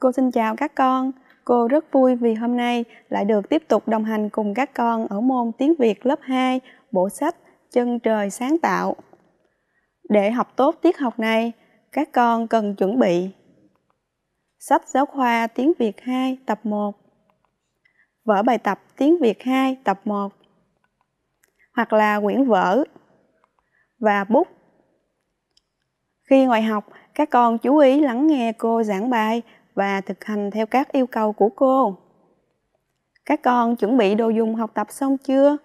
Cô xin chào các con. Cô rất vui vì hôm nay lại được tiếp tục đồng hành cùng các con ở môn tiếng Việt lớp 2, bộ sách Chân trời sáng tạo. Để học tốt tiết học này, các con cần chuẩn bị Sách giáo khoa tiếng Việt 2 tập 1 Vở bài tập tiếng Việt 2 tập 1 Hoặc là quyển vở Và bút Khi ngoài học, các con chú ý lắng nghe cô giảng bài và thực hành theo các yêu cầu của cô. Các con chuẩn bị đồ dùng học tập xong chưa?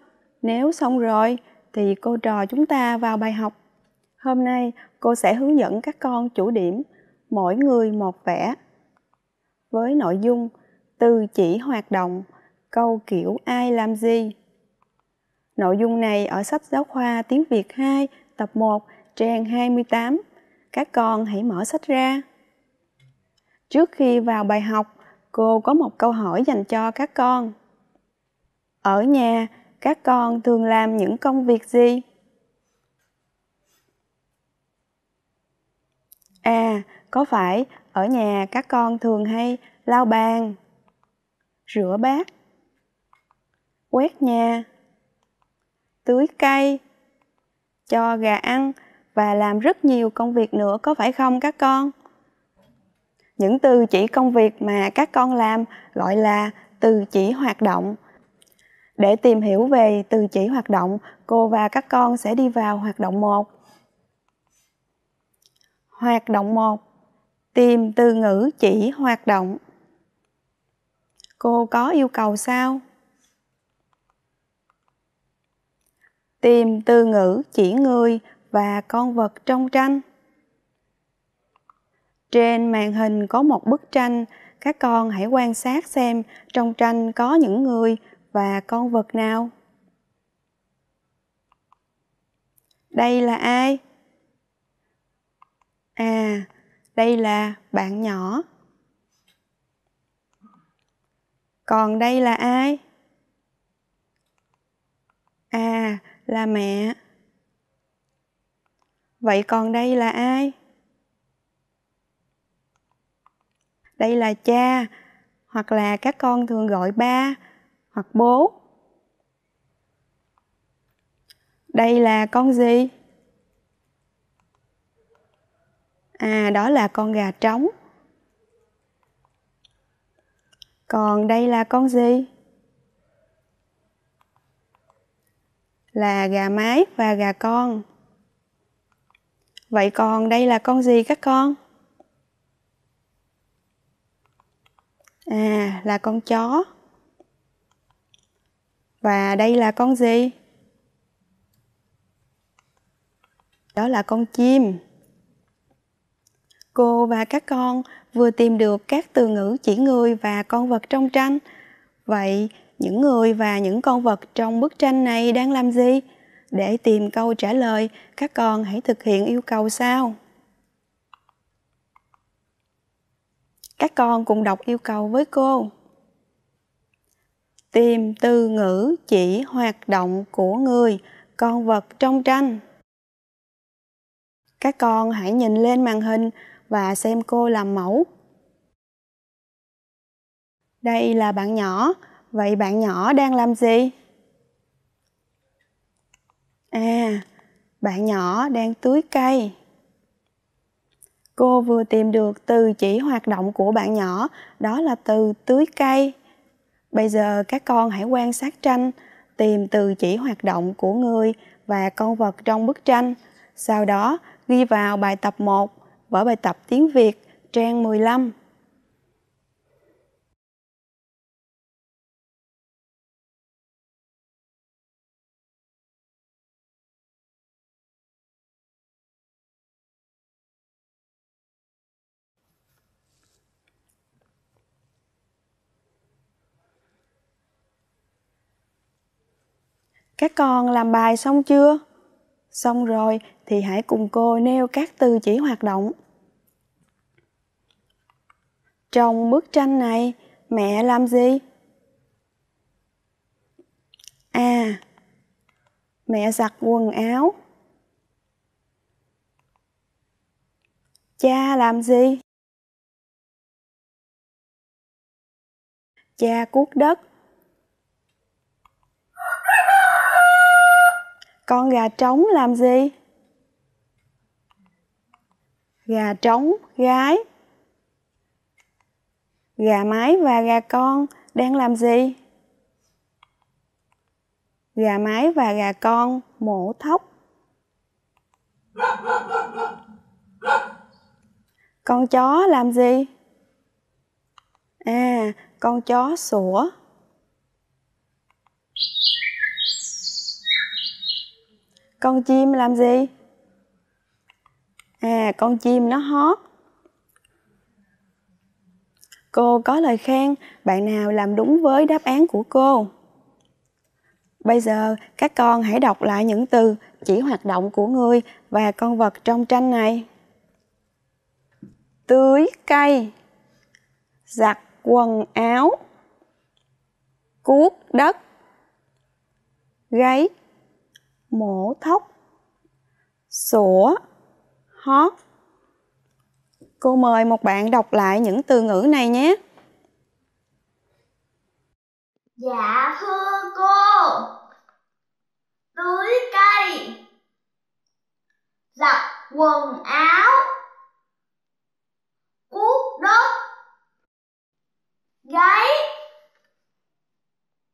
Nếu xong rồi thì cô trò chúng ta vào bài học. Hôm nay cô sẽ hướng dẫn các con chủ điểm, mỗi người một vẽ. Với nội dung từ chỉ hoạt động, câu kiểu ai làm gì. Nội dung này ở sách giáo khoa tiếng Việt 2, tập 1, trang 28. Các con hãy mở sách ra. Trước khi vào bài học, cô có một câu hỏi dành cho các con. Ở nhà, các con thường làm những công việc gì? À, có phải ở nhà các con thường hay lau bàn, rửa bát, quét nhà, tưới cây, cho gà ăn và làm rất nhiều công việc nữa có phải không các con? những từ chỉ công việc mà các con làm gọi là từ chỉ hoạt động để tìm hiểu về từ chỉ hoạt động cô và các con sẽ đi vào hoạt động một. hoạt động một, tìm từ ngữ chỉ hoạt động cô có yêu cầu sao tìm từ ngữ chỉ người và con vật trong tranh trên màn hình có một bức tranh, các con hãy quan sát xem trong tranh có những người và con vật nào. Đây là ai? À, đây là bạn nhỏ. Còn đây là ai? À, là mẹ. Vậy còn đây là ai? đây là cha hoặc là các con thường gọi ba hoặc bố đây là con gì à đó là con gà trống còn đây là con gì là gà mái và gà con vậy còn đây là con gì các con à là con chó và đây là con gì đó là con chim cô và các con vừa tìm được các từ ngữ chỉ người và con vật trong tranh vậy những người và những con vật trong bức tranh này đang làm gì để tìm câu trả lời các con hãy thực hiện yêu cầu sau các con cùng đọc yêu cầu với cô tìm từ ngữ chỉ hoạt động của người con vật trong tranh các con hãy nhìn lên màn hình và xem cô làm mẫu đây là bạn nhỏ vậy bạn nhỏ đang làm gì à bạn nhỏ đang tưới cây Cô vừa tìm được từ chỉ hoạt động của bạn nhỏ, đó là từ tưới cây. Bây giờ các con hãy quan sát tranh, tìm từ chỉ hoạt động của người và con vật trong bức tranh. Sau đó, ghi vào bài tập 1, vở bài tập tiếng Việt, trang 15. các con làm bài xong chưa xong rồi thì hãy cùng cô nêu các từ chỉ hoạt động trong bức tranh này mẹ làm gì a mẹ giặt quần áo cha làm gì cha cuốc đất con gà trống làm gì gà trống gái gà mái và gà con đang làm gì gà mái và gà con mổ thóc con chó làm gì à con chó sủa con chim làm gì à con chim nó hót cô có lời khen bạn nào làm đúng với đáp án của cô bây giờ các con hãy đọc lại những từ chỉ hoạt động của người và con vật trong tranh này tưới cây giặt quần áo cuốc đất gáy mổ tóc sủa hót cô mời một bạn đọc lại những từ ngữ này nhé dạ thưa cô tưới cây giặt quần áo cuốc đất gáy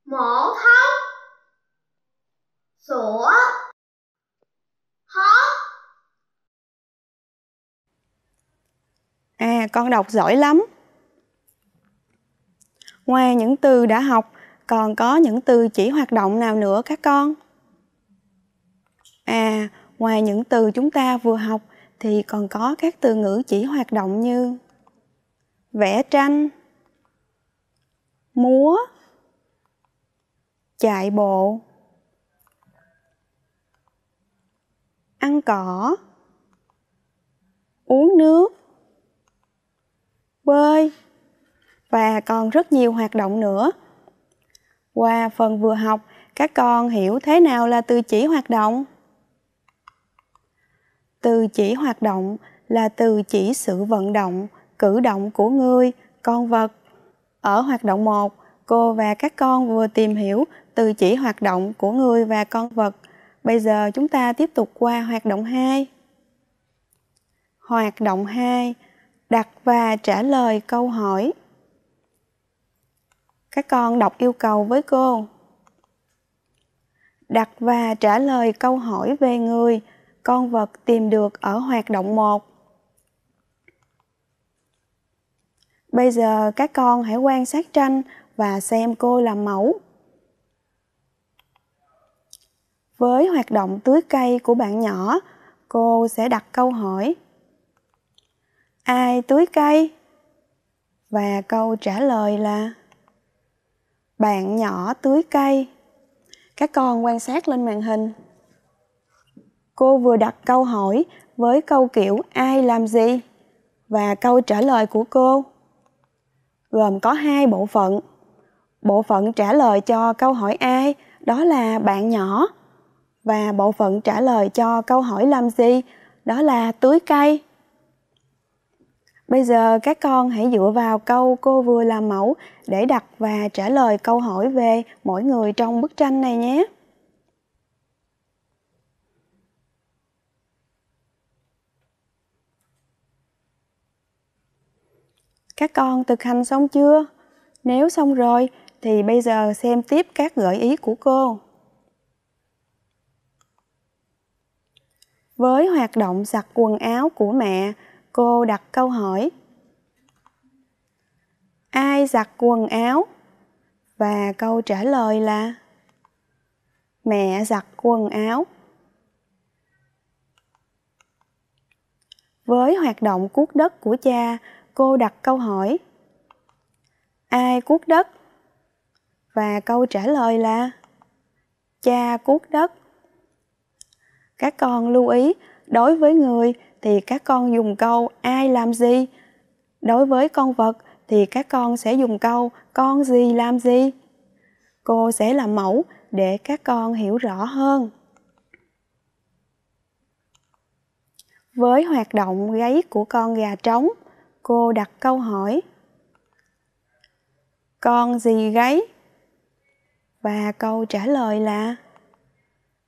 mổ thóc à con đọc giỏi lắm ngoài những từ đã học còn có những từ chỉ hoạt động nào nữa các con à ngoài những từ chúng ta vừa học thì còn có các từ ngữ chỉ hoạt động như vẽ tranh múa chạy bộ ăn cỏ uống nước bơi và còn rất nhiều hoạt động nữa qua phần vừa học các con hiểu thế nào là từ chỉ hoạt động từ chỉ hoạt động là từ chỉ sự vận động cử động của người con vật ở hoạt động một cô và các con vừa tìm hiểu từ chỉ hoạt động của người và con vật Bây giờ chúng ta tiếp tục qua hoạt động 2. Hoạt động 2. Đặt và trả lời câu hỏi. Các con đọc yêu cầu với cô. Đặt và trả lời câu hỏi về người, con vật tìm được ở hoạt động 1. Bây giờ các con hãy quan sát tranh và xem cô làm mẫu. với hoạt động tưới cây của bạn nhỏ cô sẽ đặt câu hỏi ai tưới cây và câu trả lời là bạn nhỏ tưới cây các con quan sát lên màn hình cô vừa đặt câu hỏi với câu kiểu ai làm gì và câu trả lời của cô gồm có hai bộ phận bộ phận trả lời cho câu hỏi ai đó là bạn nhỏ và bộ phận trả lời cho câu hỏi làm gì đó là tưới cây bây giờ các con hãy dựa vào câu cô vừa làm mẫu để đặt và trả lời câu hỏi về mỗi người trong bức tranh này nhé các con thực hành xong chưa nếu xong rồi thì bây giờ xem tiếp các gợi ý của cô với hoạt động giặt quần áo của mẹ cô đặt câu hỏi ai giặt quần áo và câu trả lời là mẹ giặt quần áo với hoạt động cuốc đất của cha cô đặt câu hỏi ai cuốc đất và câu trả lời là cha cuốc đất các con lưu ý đối với người thì các con dùng câu ai làm gì đối với con vật thì các con sẽ dùng câu con gì làm gì cô sẽ làm mẫu để các con hiểu rõ hơn với hoạt động gáy của con gà trống cô đặt câu hỏi con gì gáy và câu trả lời là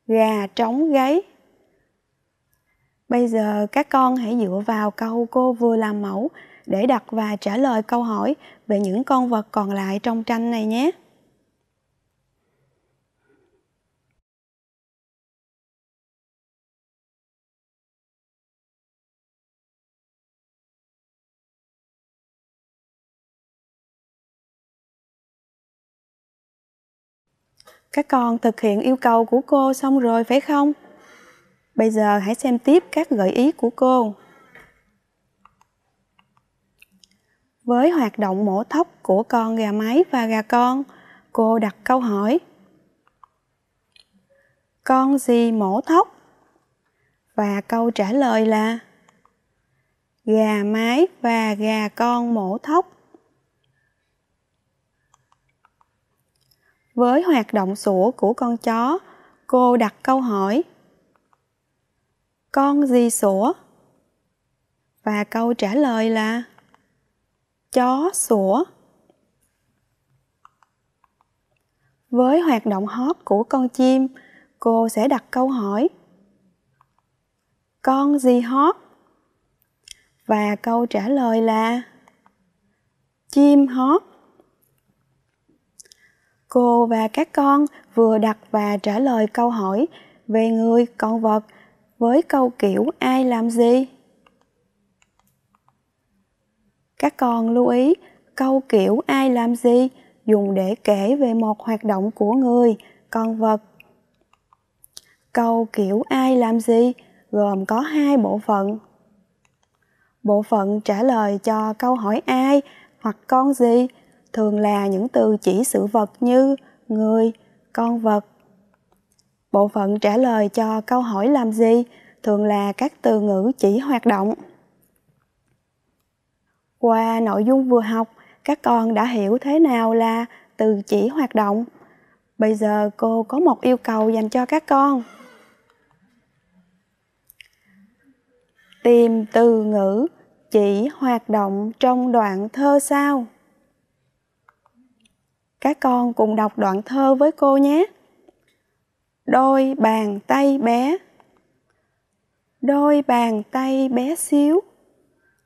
gà trống gáy bây giờ các con hãy dựa vào câu cô vừa làm mẫu để đặt và trả lời câu hỏi về những con vật còn lại trong tranh này nhé các con thực hiện yêu cầu của cô xong rồi phải không Bây giờ hãy xem tiếp các gợi ý của cô. Với hoạt động mổ tóc của con gà mái và gà con, cô đặt câu hỏi. Con gì mổ tóc? Và câu trả lời là gà mái và gà con mổ tóc. Với hoạt động sủa của con chó, cô đặt câu hỏi con gì sủa và câu trả lời là chó sủa với hoạt động hót của con chim cô sẽ đặt câu hỏi con gì hót và câu trả lời là chim hót cô và các con vừa đặt và trả lời câu hỏi về người con vật với câu kiểu ai làm gì các con lưu ý câu kiểu ai làm gì dùng để kể về một hoạt động của người con vật câu kiểu ai làm gì gồm có hai bộ phận bộ phận trả lời cho câu hỏi ai hoặc con gì thường là những từ chỉ sự vật như người con vật Bộ phận trả lời cho câu hỏi làm gì thường là các từ ngữ chỉ hoạt động. Qua nội dung vừa học, các con đã hiểu thế nào là từ chỉ hoạt động. Bây giờ cô có một yêu cầu dành cho các con. Tìm từ ngữ chỉ hoạt động trong đoạn thơ sau. Các con cùng đọc đoạn thơ với cô nhé đôi bàn tay bé đôi bàn tay bé xíu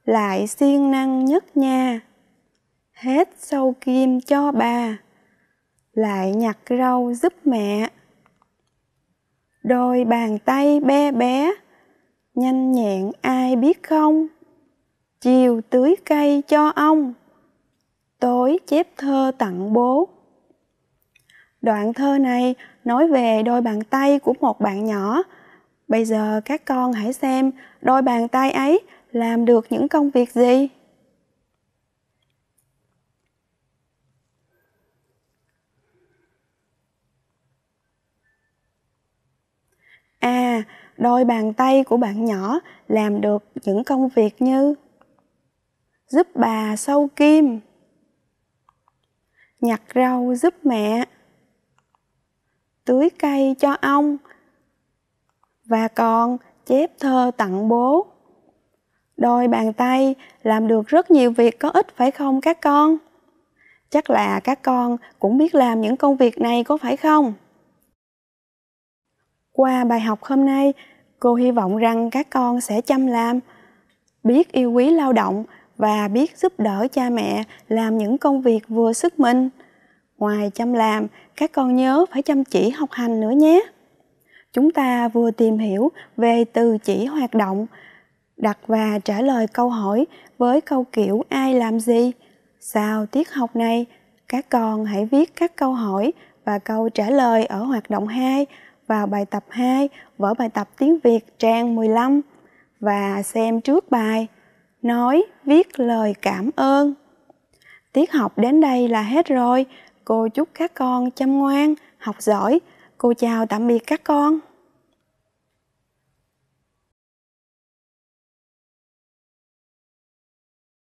lại siêng năng nhất nha hết sâu kim cho bà lại nhặt rau giúp mẹ đôi bàn tay bé bé nhanh nhẹn ai biết không chiều tưới cây cho ông tối chép thơ tặng bố Đoạn thơ này nói về đôi bàn tay của một bạn nhỏ. Bây giờ các con hãy xem đôi bàn tay ấy làm được những công việc gì. À, đôi bàn tay của bạn nhỏ làm được những công việc như giúp bà sâu kim, nhặt rau giúp mẹ, tưới cây cho ông và còn chép thơ tặng bố đôi bàn tay làm được rất nhiều việc có ích phải không các con chắc là các con cũng biết làm những công việc này có phải không qua bài học hôm nay cô hy vọng rằng các con sẽ chăm làm biết yêu quý lao động và biết giúp đỡ cha mẹ làm những công việc vừa sức mình Ngoài chăm làm, các con nhớ phải chăm chỉ học hành nữa nhé. Chúng ta vừa tìm hiểu về từ chỉ hoạt động, đặt và trả lời câu hỏi với câu kiểu ai làm gì. Sau tiết học này, các con hãy viết các câu hỏi và câu trả lời ở hoạt động 2 vào bài tập 2 vở bài tập tiếng Việt trang 15 và xem trước bài nói viết lời cảm ơn. Tiết học đến đây là hết rồi. Cô chúc các con chăm ngoan, học giỏi. Cô chào tạm biệt các con.